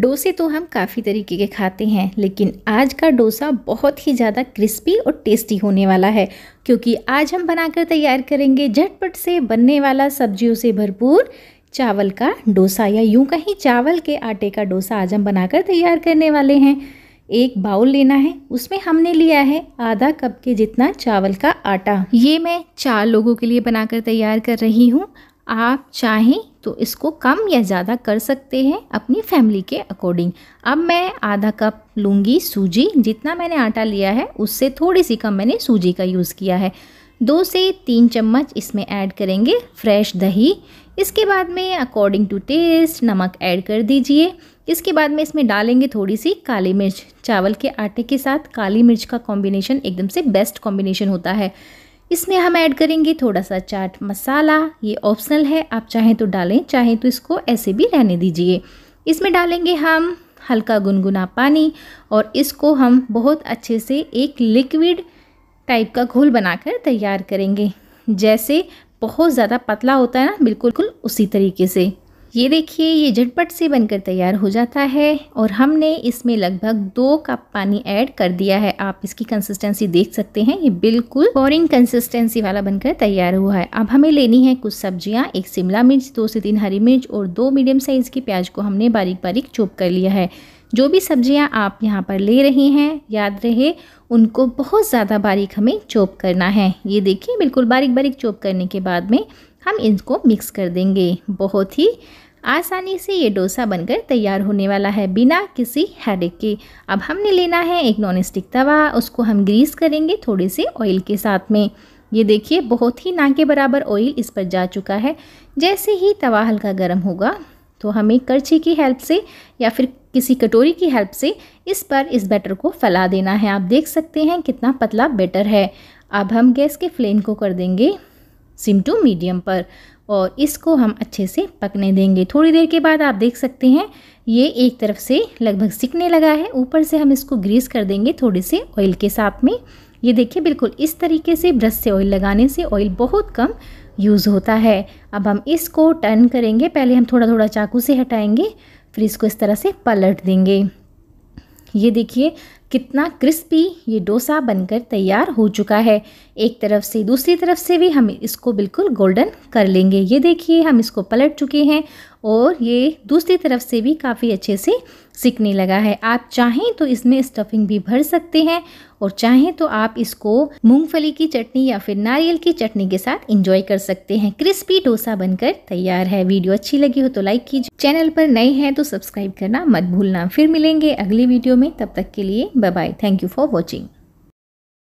डोसे तो हम काफ़ी तरीके के खाते हैं लेकिन आज का डोसा बहुत ही ज़्यादा क्रिस्पी और टेस्टी होने वाला है क्योंकि आज हम बनाकर तैयार करेंगे झटपट से बनने वाला सब्जियों से भरपूर चावल का डोसा या यूं कहीं चावल के आटे का डोसा आज हम बनाकर तैयार करने वाले हैं एक बाउल लेना है उसमें हमने लिया है आधा कप के जितना चावल का आटा ये मैं चार लोगों के लिए बनाकर तैयार कर रही हूँ आप चाहें तो इसको कम या ज़्यादा कर सकते हैं अपनी फैमिली के अकॉर्डिंग अब मैं आधा कप लूँगी सूजी जितना मैंने आटा लिया है उससे थोड़ी सी कम मैंने सूजी का यूज़ किया है दो से तीन चम्मच इसमें ऐड करेंगे फ्रेश दही इसके बाद में अकॉर्डिंग टू टेस्ट नमक ऐड कर दीजिए इसके बाद में इसमें डालेंगे थोड़ी सी काली मिर्च चावल के आटे के साथ काली मिर्च का कॉम्बिनेशन एकदम से बेस्ट कॉम्बिनेशन होता है इसमें हम ऐड करेंगे थोड़ा सा चाट मसाला ये ऑप्शनल है आप चाहें तो डालें चाहें तो इसको ऐसे भी रहने दीजिए इसमें डालेंगे हम हल्का गुनगुना पानी और इसको हम बहुत अच्छे से एक लिक्विड टाइप का घोल बनाकर तैयार करेंगे जैसे बहुत ज़्यादा पतला होता है ना बिल्कुल उसी तरीके से ये देखिए ये झटपट से बनकर तैयार हो जाता है और हमने इसमें लगभग दो कप पानी ऐड कर दिया है आप इसकी कंसिस्टेंसी देख सकते हैं ये बिल्कुल बोरिंग कंसिस्टेंसी वाला बनकर तैयार हुआ है अब हमें लेनी है कुछ सब्जियां एक शिमला मिर्च दो से तीन हरी मिर्च और दो मीडियम साइज की प्याज को हमने बारीक बारीक चोप कर लिया है जो भी सब्जियाँ आप यहाँ पर ले रहे हैं याद रहे उनको बहुत ज़्यादा बारीक हमें चोप करना है ये देखिए बिल्कुल बारीक बारीक चोप करने के बाद में हम इनको मिक्स कर देंगे बहुत ही आसानी से ये डोसा बनकर तैयार होने वाला है बिना किसी हेडेक के अब हमने लेना है एक नॉन स्टिक तवा उसको हम ग्रीस करेंगे थोड़े से ऑयल के साथ में ये देखिए बहुत ही ना के बराबर ऑयल इस पर जा चुका है जैसे ही तवा हल्का गर्म होगा तो हमें करछी की हेल्प से या फिर किसी कटोरी की हेल्प से इस पर इस बैटर को फैला देना है आप देख सकते हैं कितना पतला बैटर है अब हम गैस के फ्लेम को कर देंगे सिम टू मीडियम पर और इसको हम अच्छे से पकने देंगे थोड़ी देर के बाद आप देख सकते हैं ये एक तरफ से लगभग सिकने लगा है ऊपर से हम इसको ग्रीस कर देंगे थोड़े से ऑयल के साथ में ये देखिए बिल्कुल इस तरीके से ब्रश से ऑयल लगाने से ऑयल बहुत कम यूज़ होता है अब हम इसको टर्न करेंगे पहले हम थोड़ा थोड़ा चाकू से हटाएंगे फिर इसको इस तरह से पलट देंगे ये देखिए कितना क्रिस्पी ये डोसा बनकर तैयार हो चुका है एक तरफ से दूसरी तरफ से भी हम इसको बिल्कुल गोल्डन कर लेंगे ये देखिए हम इसको पलट चुके हैं और ये दूसरी तरफ से भी काफ़ी अच्छे से सिकने लगा है आप चाहें तो इसमें स्टफिंग भी भर सकते हैं और चाहें तो आप इसको मूंगफली की चटनी या फिर नारियल की चटनी के साथ इंजॉय कर सकते हैं क्रिस्पी डोसा बनकर तैयार है वीडियो अच्छी लगी हो तो लाइक कीजिए चैनल पर नए हैं तो सब्सक्राइब करना मत भूलना फिर मिलेंगे अगली वीडियो में तब तक के लिए Bye bye. Thank you for watching.